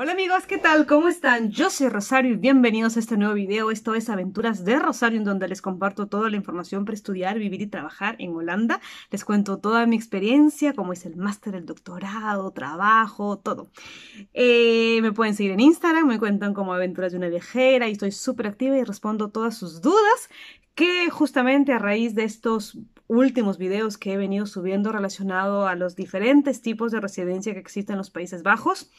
Hola amigos, ¿qué tal? ¿Cómo están? Yo soy Rosario y bienvenidos a este nuevo video. Esto es Aventuras de Rosario, en donde les comparto toda la información para estudiar, vivir y trabajar en Holanda. Les cuento toda mi experiencia, cómo es el máster, el doctorado, trabajo, todo. Eh, me pueden seguir en Instagram, me cuentan como Aventuras de una viajera y estoy súper activa y respondo todas sus dudas que justamente a raíz de estos últimos videos que he venido subiendo relacionado a los diferentes tipos de residencia que existen en los Países Bajos,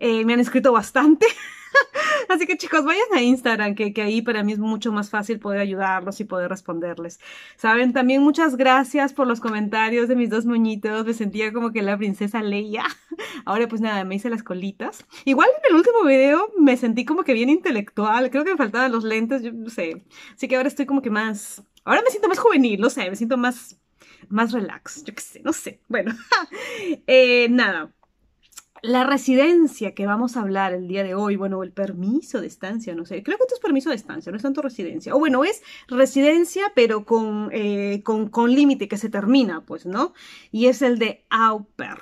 eh, me han escrito bastante. Así que chicos, vayan a Instagram, que, ahí para mí es mucho más fácil poder ayudarlos y poder responderles. Saben, también muchas gracias por los comentarios de mis dos muñitos. Me sentía como que la princesa Leia. Ahora pues nada, me hice las colitas. Igual en el último video me sentí como que bien intelectual. Creo que me faltaban los lentes, yo no sé. Así que ahora estoy como que más... Ahora me siento más juvenil, no sé, me siento más, más relax. Yo qué sé, no sé. Bueno, eh, nada. La residencia que vamos a hablar el día de hoy, bueno, el permiso de estancia, no sé, creo que esto es permiso de estancia, no es tanto residencia. O bueno, es residencia, pero con, eh, con, con límite que se termina, pues, ¿no? Y es el de Auper.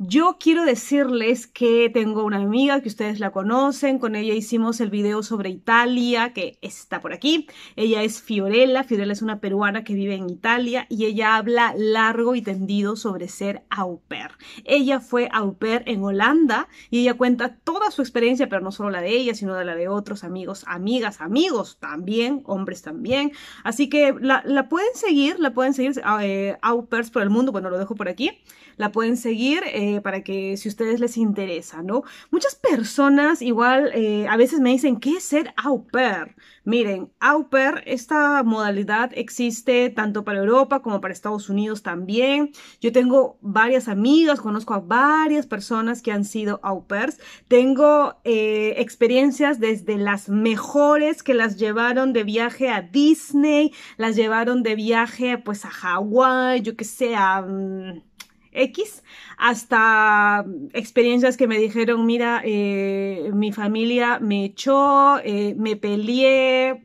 Yo quiero decirles que tengo una amiga que ustedes la conocen, con ella hicimos el video sobre Italia, que está por aquí. Ella es Fiorella, Fiorella es una peruana que vive en Italia y ella habla largo y tendido sobre ser au pair. Ella fue au pair en Holanda y ella cuenta toda su experiencia, pero no solo la de ella, sino la de otros amigos, amigas, amigos también, hombres también. Así que la, pueden seguir, la pueden seguir, eh, au pairs por el mundo, bueno, lo dejo por aquí. La pueden seguir. Eh, para que si ustedes les interesa, ¿no? Muchas personas igual eh, a veces me dicen, ¿qué es ser au pair? Miren, au pair, esta modalidad existe tanto para Europa como para Estados Unidos también. Yo tengo varias amigas, conozco a varias personas que han sido au pairs. Tengo eh, experiencias desde las mejores que las llevaron de viaje a Disney, las llevaron de viaje pues a Hawái, yo qué sé, a... Mm, X, hasta experiencias que me dijeron, mira, eh, mi familia me echó, eh, me peleé,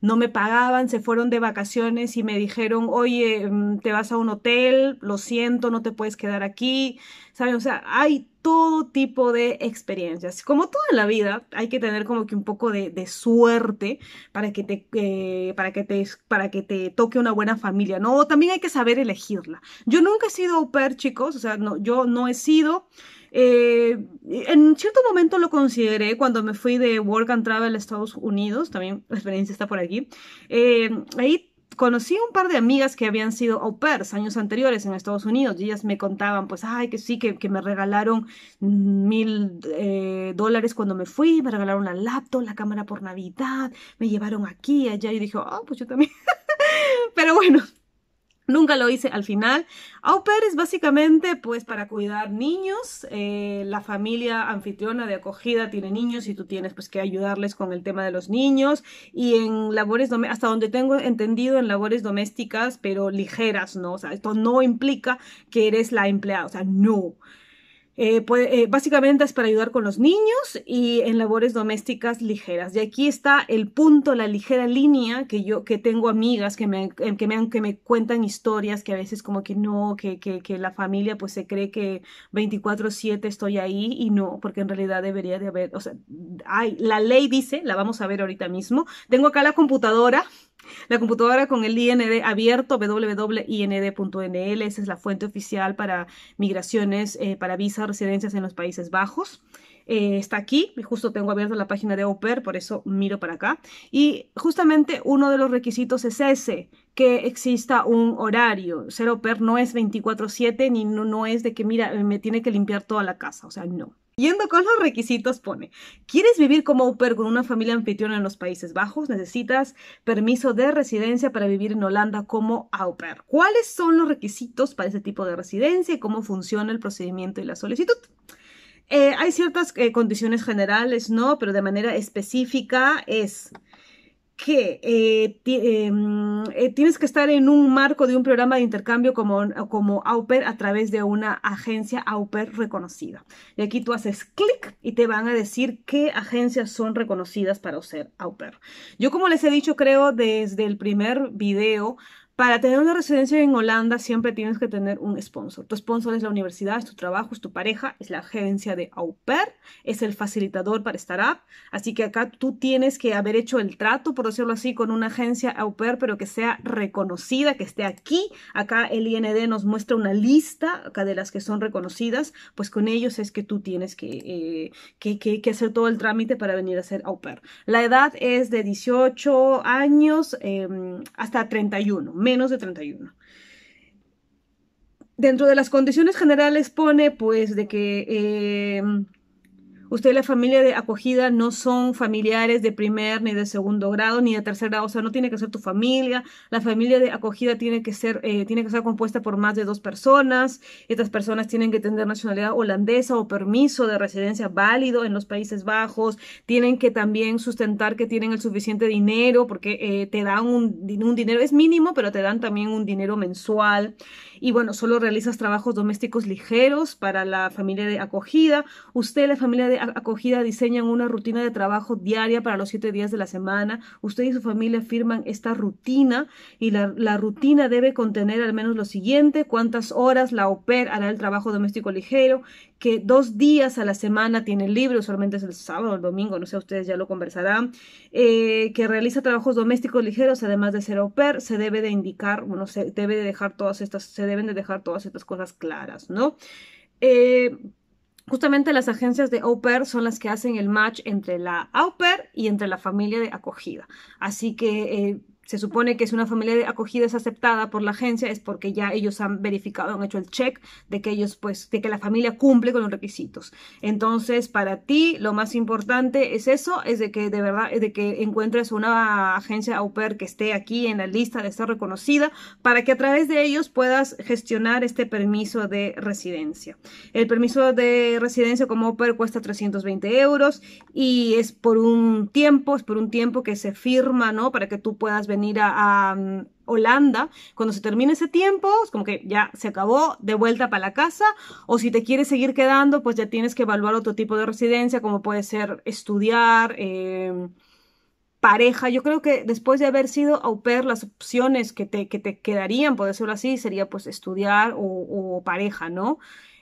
no me pagaban, se fueron de vacaciones y me dijeron, oye, mm, te vas a un hotel, lo siento, no te puedes quedar aquí, ¿saben? O sea, hay todo tipo de experiencias. Como toda la vida, hay que tener como que un poco de, de suerte para que, te, eh, para, que te, para que te toque una buena familia, ¿no? O también hay que saber elegirla. Yo nunca he sido au pair, chicos, o sea, no, yo no he sido, eh, en cierto momento lo consideré cuando me fui de Work and Travel a Estados Unidos, también la experiencia está por aquí. Eh, ahí conocí un par de amigas que habían sido au pairs años anteriores en Estados Unidos y ellas me contaban, pues, ay, que sí, que, me regalaron mil eh, dólares cuando me fui, me regalaron la laptop, la cámara por Navidad, me llevaron aquí, allá, y dije, ah, pues yo también. Pero bueno, Nunca lo hice al final. Au pair es básicamente pues para cuidar niños. Eh, la familia anfitriona de acogida tiene niños y tú tienes pues que ayudarles con el tema de los niños. Y en labores hasta donde tengo entendido, en labores domésticas, pero ligeras, ¿no? O sea, esto no implica que eres la empleada, o sea, no. Eh, pues, eh, básicamente es para ayudar con los niños y en labores domésticas ligeras. Y aquí está el punto, la ligera línea que yo que tengo amigas que me, que me, que me cuentan historias que a veces como que no, que, que, que la familia pues se cree que 24/7 estoy ahí y no, porque en realidad debería de haber, o sea, hay, la ley dice, la vamos a ver ahorita mismo. Tengo acá la computadora la computadora con el IND abierto, www.ind.nl, esa es la fuente oficial para migraciones, eh, para visas, residencias en los Países Bajos. Eh, está aquí, justo tengo abierta la página de OPER, por eso miro para acá. Y justamente uno de los requisitos es ese, que exista un horario. Ser OPER no es 24/7 ni no, no es de que, mira, me tiene que limpiar toda la casa, o sea, no. Yendo con los requisitos pone, ¿quieres vivir como au pair con una familia anfitriona en los Países Bajos? Necesitas permiso de residencia para vivir en Holanda como au pair. ¿Cuáles son los requisitos para ese tipo de residencia y cómo funciona el procedimiento y la solicitud? Eh, hay ciertas eh, condiciones generales, ¿no? Pero de manera específica es que eh, eh, mm, eh, tienes que estar en un marco de un programa de intercambio como, como AUPER a través de una agencia AUPER reconocida. Y aquí tú haces clic y te van a decir qué agencias son reconocidas para ser AUPER. Yo como les he dicho, creo desde el primer video, para tener una residencia en Holanda siempre tienes que tener un sponsor. Tu sponsor es la universidad, es tu trabajo, es tu pareja, es la agencia de au es el facilitador para startup. Así que acá tú tienes que haber hecho el trato, por decirlo así, con una agencia au pero que sea reconocida, que esté aquí. Acá el IND nos muestra una lista acá de las que son reconocidas. Pues con ellos es que tú tienes que, eh, que, hacer todo el trámite para venir a ser au La edad es de 18 años em, hasta 31 menos de 31. Dentro de las condiciones generales pone pues de que eh, Usted la familia de acogida no son familiares de primer ni de segundo grado ni de tercer grado, o sea, no tiene que ser tu familia. La familia de acogida tiene que ser, eh, tiene que compuesta por más de dos personas. Estas personas tienen que tener nacionalidad holandesa o permiso de residencia válido en los Países Bajos. Tienen que también sustentar que tienen el suficiente dinero porque eh, te dan un, un dinero, es mínimo, pero te dan también un dinero mensual. Y bueno, solo realizas trabajos domésticos ligeros para la familia de acogida. Usted, la familia de acogida diseñan una rutina de trabajo diaria para los siete días de la semana. Usted y su familia firman esta rutina y la, rutina debe contener al menos lo siguiente, cuántas horas la OPER hará el trabajo doméstico ligero, que dos días a la semana tiene libre, usualmente es el sábado o el domingo, no sé, ustedes ya lo conversarán, eh, que realiza trabajos domésticos ligeros, además de ser au pair, se debe de indicar, bueno, se debe de dejar todas estas, se deben de dejar todas estas cosas claras, ¿no? Eh, Justamente las agencias de au son las que hacen el match entre la au y entre la familia de acogida. Así que eh, se supone que es una familia de acogida es aceptada por la agencia es porque ya ellos han verificado, han hecho el check de que ellos, pues, de que la familia cumple con los requisitos. Entonces, para ti, lo más importante es eso, es de que de verdad, es de que encuentres una agencia au que esté aquí en la lista de estar reconocida para que a través de ellos puedas gestionar este permiso de residencia. El permiso de residencia como au pair cuesta 320 euros y es por un tiempo, es por un tiempo que se firma, ¿no? Para que tú puedas venir a, mm, Holanda, cuando se termine ese tiempo, como que ya se acabó, de vuelta para la casa, o si te quieres seguir quedando, pues ya tienes que evaluar otro tipo de residencia, como puede ser estudiar, em, pareja. Yo creo que después de haber sido au pair, las opciones que te, que te quedarían, por decirlo así, sería pues estudiar o, o pareja, ¿no?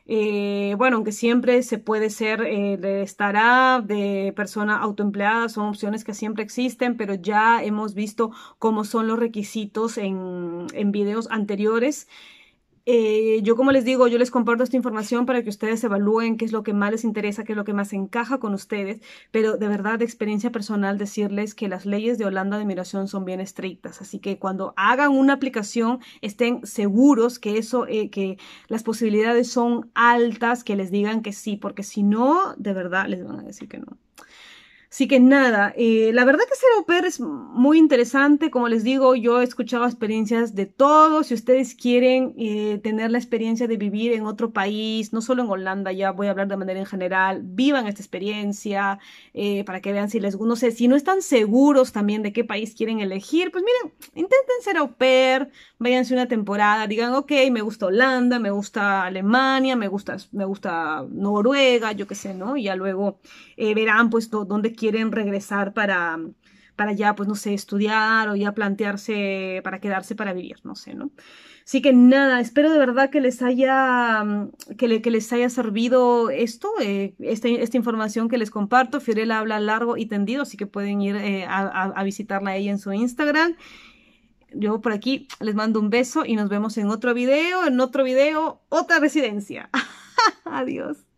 Eh, bueno, aunque siempre se puede ser eh, de startup, de persona autoempleada, son opciones que siempre existen, pero ya hemos visto cómo son los requisitos en, en videos anteriores. Eh, yo como les digo, yo les comparto esta información para que ustedes evalúen qué es lo que más les interesa, qué es lo que más encaja con ustedes, pero de verdad de experiencia personal decirles que las leyes de Holanda de migración son bien estrictas, así que cuando hagan una aplicación estén seguros que eso, eh, que las posibilidades son altas, que les digan que sí, porque si no, de verdad les van a decir que no. Así que nada, eh, la verdad que ser au pair es muy interesante. Como les digo, yo he escuchado experiencias de todos. Si ustedes quieren eh, tener la experiencia de vivir en otro país, no solo en Holanda, ya voy a hablar de manera en general, vivan esta experiencia eh, para que vean si les gusta. No sé, si no están seguros también de qué país quieren elegir, pues miren, intenten ser au pair, váyanse una temporada, digan, ok, me gusta Holanda, me gusta Alemania, me gusta, me gusta Noruega, yo qué sé, ¿no? Y ya luego verán pues dónde quieren quieren regresar para, para ya, pues no sé, estudiar o ya plantearse para quedarse para vivir, no sé, ¿no? Así que nada, espero de verdad que les haya, mm, que, les haya servido esto, eh, esta, información que les comparto. Fiorella habla largo y tendido, así que pueden ir eh, a, visitarla a ella en su Instagram. Yo por aquí les mando un beso y nos vemos en otro video, en otro video, otra residencia. Adiós.